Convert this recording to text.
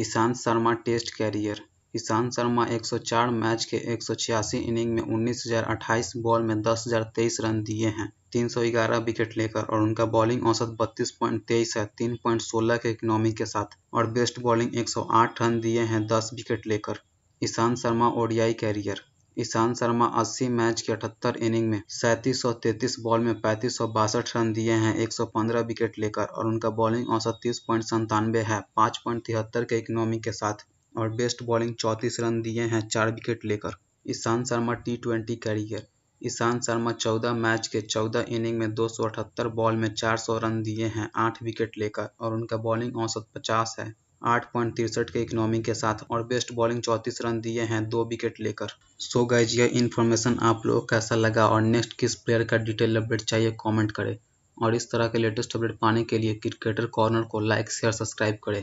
Ishant Sharma test career Ishant Sharma 104 match के एक inning में उन्नीस बॉल में दस रन दिए हैं 311 विकेट लेकर और उनका बॉलिंग औसत बत्तीस है 3.16 के इकोनॉमी के साथ और बेस्ट बॉलिंग 108 रन दिए हैं 10 विकेट लेकर Ishant Sharma ODI career Ishant Sharma 80 match के 78 इनिंग में सैंतीस बॉल में पैंतीस रन दिए हैं 115 विकेट लेकर और उनका बॉलिंग औसत तीस पॉइंट संतानवे है पाँच पॉइंट तिहत्तर के इकनॉमी के साथ और बेस्ट बॉलिंग चौंतीस रन दिए हैं चार विकेट लेकर Ishant Sharma T twenty career Ishant Sharma चौदह मैच के चौदह इनिंग में दो सौ अठहत्तर बॉल में चार सौ रन दिए हैं आठ विकेट लेकर और उनका बॉलिंग औसत पचास है आठ पॉइंट तिरसठ के इकोनॉमी के साथ और बेस्ट बॉलिंग चौंतीस रन दिए हैं दो विकेट लेकर सो so गाइज इन्फॉर्मेशन आप लोगों को कैसा लगा और नेक्स्ट किस प्लेयर का डिटेल अपडेट चाहिए कमेंट करें और इस तरह के लेटेस्ट अपडेट पाने के लिए क्रिकेटर कॉर्नर को लाइक शेयर सब्सक्राइब करें